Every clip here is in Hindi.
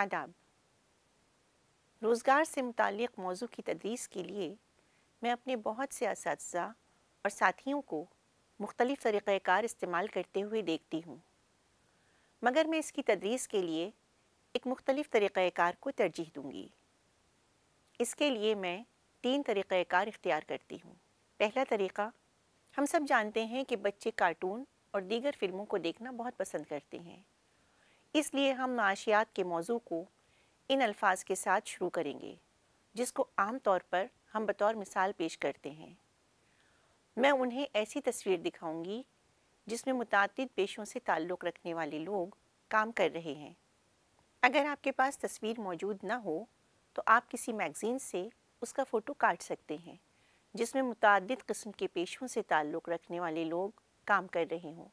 आदाब रोज़गार से मुतल मौजू की तदरीस के लिए मैं अपने बहुत से इस और साथियों को मुख्तलिफ़ तरीक़ार इस्तेमाल करते हुए देखती हूँ मगर मैं इसकी तदरीस के लिए एक मुख्तलिफ़ तरीक़ार को तरजीह दूँगी इसके लिए मैं तीन तरीक़ार इख्तियार करती हूँ पहला तरीक़ा हम सब जानते हैं कि बच्चे कार्टून और दीगर फिल्मों को देखना बहुत पसंद करते हैं इसलिए हम माशियात के मौजू को इन अल्फाज के साथ शुरू करेंगे जिसको आम तौर पर हम बतौर मिसाल पेश करते हैं मैं उन्हें ऐसी तस्वीर दिखाऊंगी जिसमें मुतद पेशों से ताल्लुक़ रखने वाले लोग काम कर रहे हैं अगर आपके पास तस्वीर मौजूद ना हो तो आप किसी मैगज़ीन से उसका फ़ोटो काट सकते हैं जिसमें मुतद कस्म के पेशों से ताल्लुक़ रखने वाले लोग काम कर रहे हों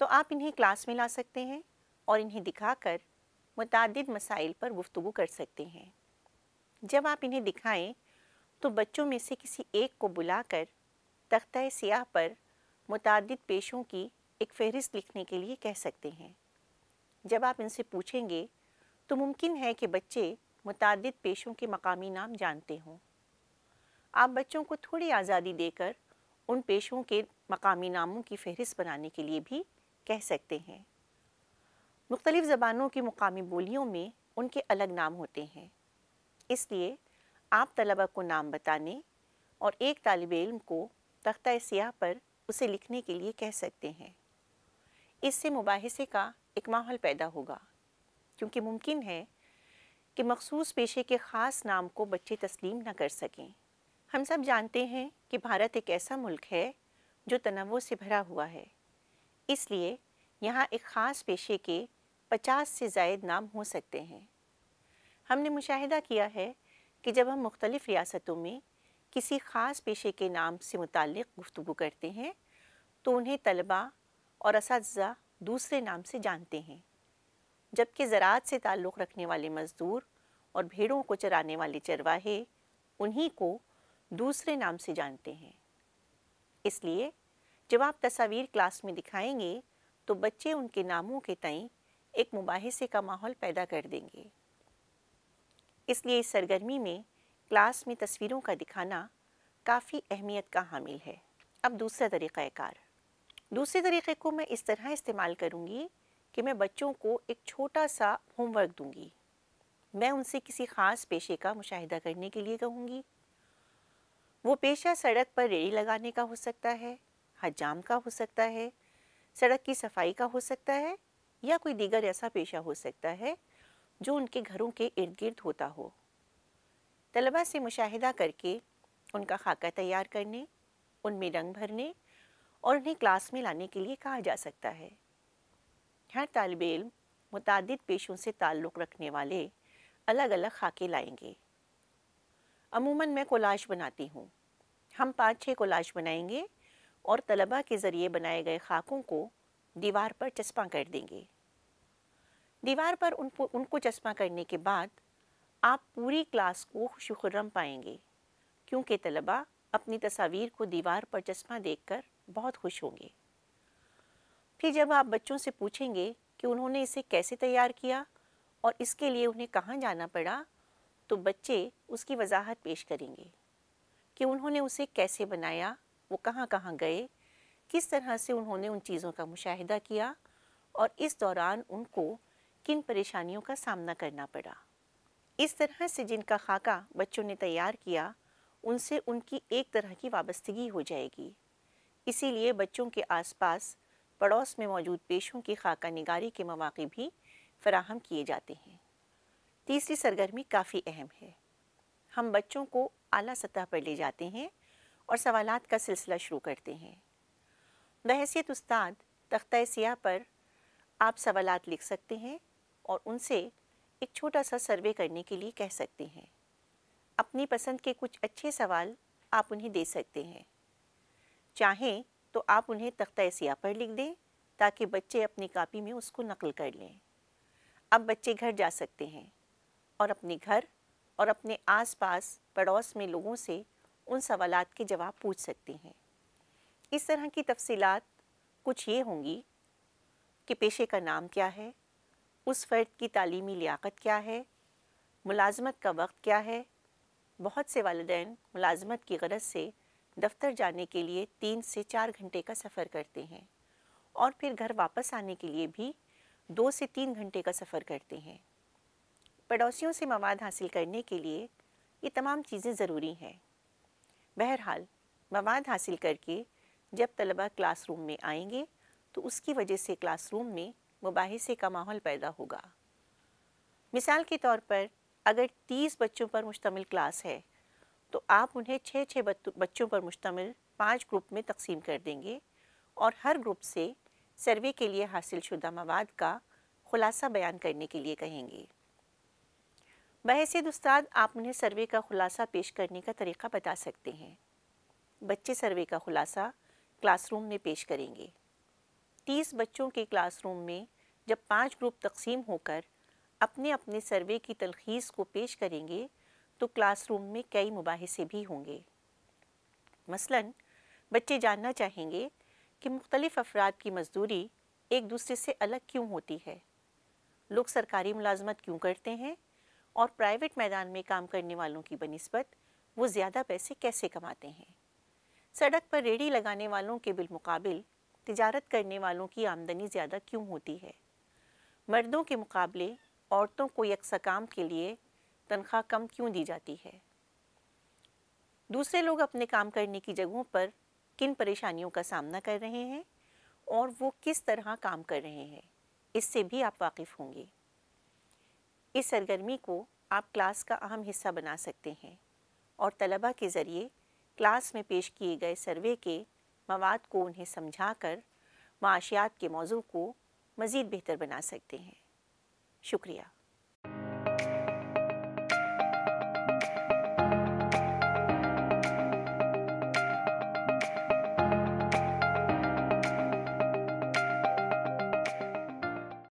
तो आप इन्हें क्लास में ला सकते हैं और इन्हें दिखाकर मुतद मसाइल पर गुफ्तु कर सकते हैं जब आप इन्हें दिखाएं तो बच्चों में से किसी एक को बुलाकर तख्त सियाह पर मुतद पेशों की एक फहरिस्त लिखने के लिए कह सकते हैं जब आप इनसे पूछेंगे तो मुमकिन है कि बच्चे मुतद पेशों के मकामी नाम जानते हों आप बच्चों को थोड़ी आज़ादी देकर उन पेशों के मकामी नामों की फहरिस्त बनाने के लिए भी कह सकते हैं मुख्तलिफ़ ज़बानों की मुकामी बोलियों में उनके अलग नाम होते हैं इसलिए आप तलबा को नाम बताने और एक तालब इल्म को तख्ता सियाह पर उसे लिखने के लिए कह सकते हैं इससे मुबासे का एक माहौल पैदा होगा क्योंकि मुमकिन है कि मखसूस पेशे के ख़ास नाम को बच्चे तस्लीम न कर सकें हम सब जानते हैं कि भारत एक ऐसा मुल्क है जो तनवों से भरा हुआ है इसलिए यहाँ एक ख़ास पेशे के पचास से जायद नाम हो सकते हैं हमने मुशाहिदा किया है कि जब हम मुख्तलिफ़ रियासतों में किसी ख़ास पेशे के नाम से मुतक़ गुफ्तु करते हैं तो उन्हें तलबा और इस दूसरे नाम से जानते हैं जबकि ज़रात से ताल्लुक़ रखने वाले मज़दूर और भेड़ों को चराने वाले चरवाहे उन्हीं को दूसरे नाम से जानते हैं इसलिए जब आप तस्वीर क्लास में दिखाएंगे तो बच्चे उनके नामों के तई एक मुबासे का माहौल पैदा कर देंगे इसलिए इस सरगर्मी में क्लास में तस्वीरों का दिखाना काफ़ी अहमियत का हामिल है अब दूसरा तरीक़ाकार दूसरे तरीक़े को मैं इस तरह इस्तेमाल करूँगी कि मैं बच्चों को एक छोटा सा होमवर्क दूँगी मैं उनसे किसी ख़ास पेशे का मुशाहिदा करने के लिए कहूँगी वो पेशा सड़क पर रेड़ी लगाने का हो सकता है हजाम का हो सकता है सड़क की सफाई का हो सकता है या कोई दीगर ऐसा पेशा हो सकता है जो उनके घरों के इर्द गिर्द होता हो तलबा से मुशाहिदा करके उनका खाका तैयार करने उनमें रंग भरने और उन्हें क्लास में लाने के लिए कहा जा सकता है हर तालब इम मुतद पेशों से ताल्लुक़ रखने वाले अलग अलग खाके लाएंगे अमूमन मैं कोलाश बनाती हूँ हम पाँच छः कोलाश बनाएंगे और तलबा के ज़रिए बनाए गए खाकों को दीवार पर चस्पा कर देंगे दीवार पर उनको उनको चस्पा करने के बाद आप पूरी क्लास को खुशुखुर्रम पाएंगे क्योंकि तलबा अपनी तस्वीर को दीवार पर चश्मा देखकर बहुत खुश होंगे फिर जब आप बच्चों से पूछेंगे कि उन्होंने इसे कैसे तैयार किया और इसके लिए उन्हें कहाँ जाना पड़ा तो बच्चे उसकी वजाहत पेश करेंगे कि उन्होंने उसे कैसे बनाया वो कहाँ कहाँ गए किस तरह से उन्होंने उन चीज़ों का मुशाहिदा किया और इस दौरान उनको किन परेशानियों का सामना करना पड़ा इस तरह से जिनका खाका बच्चों ने तैयार किया उनसे उनकी एक तरह की वाबस्तगी हो जाएगी इसीलिए बच्चों के आसपास पड़ोस में मौजूद पेशों की खाका निगारी के मौाक़े भी फराहम किए जाते हैं तीसरी सरगर्मी काफ़ी अहम है हम बच्चों को आला सतह पर ले जाते हैं और सवालत का सिलसिला शुरू करते हैं बहसीत उस्ताद तख्ता सियाह पर आप सवाल लिख सकते हैं और उनसे एक छोटा सा सर्वे करने के लिए कह सकते हैं अपनी पसंद के कुछ अच्छे सवाल आप उन्हें दे सकते हैं चाहें तो आप उन्हें तख्ता सियाह पर लिख दें ताकि बच्चे अपनी कापी में उसको नकल कर लें अब बच्चे घर जा सकते हैं और अपने घर और अपने आसपास पड़ोस में लोगों से उन सवालात के जवाब पूछ सकते हैं इस तरह की तफसीलात कुछ ये होंगी कि पेशे का नाम क्या है उस फ़र्द की तालीमी लियाकत क्या है मुलाजमत का वक्त क्या है बहुत से वालदे मुलाजमत की गरज से दफ्तर जाने के लिए तीन से चार घंटे का सफ़र करते हैं और फिर घर वापस आने के लिए भी दो से तीन घंटे का सफ़र करते हैं पड़ोसियों से मवाद हासिल करने के लिए ये तमाम चीज़ें ज़रूरी हैं बहरहाल मवाद हासिल करके जब तलबा रूम में आएंगे तो उसकी वजह से रूम में मुबासे का माहौल पैदा होगा मिसाल के तौर पर अगर तीस बच्चों पर मुश्तमिल क्लास है तो आप उन्हें छः छः बच्चों पर मुश्तमिल पाँच ग्रुप में तकसीम कर देंगे और हर ग्रुप से सर्वे के लिए हासिल शुदा मवाद का खुलासा बयान करने के लिए कहेंगे बहसद उस्ताद आप उन्हें सर्वे का खुलासा पेश करने का तरीका बता सकते हैं बच्चे सर्वे का खुलासा क्लासरूम में पेश करेंगे तीस बच्चों के क्लासरूम में जब पांच ग्रुप तकसीम होकर अपने अपने सर्वे की तलखीज़ को पेश करेंगे तो क्लासरूम में कई मुबासे भी होंगे मसलन बच्चे जानना चाहेंगे कि मुख्तलिफ़ अफराद की मजदूरी एक दूसरे से अलग क्यों होती है लोग सरकारी मुलाजमत क्यों करते हैं और प्राइवेट मैदान में काम करने वालों की बनस्बत वो ज़्यादा पैसे कैसे कमाते हैं सड़क पर रेडी लगाने वालों के बिलमकबिल तजारत करने वालों की आमदनी ज़्यादा क्यों होती है मर्दों के मुकाबले औरतों को यकसा काम के लिए तनख्वाह कम क्यों दी जाती है दूसरे लोग अपने काम करने की जगहों पर किन परेशानियों का सामना कर रहे हैं और वो किस तरह काम कर रहे हैं इससे भी आप वाकिफ़ होंगे इस सरगर्मी को आप क्लास का अहम हिस्सा बना सकते हैं और तलबा के ज़रिए क्लास में पेश किए गए सर्वे के मवाद को उन्हें समझा कर माशियात के मौजू को मज़ीद बेहतर बना सकते हैं शुक्रिया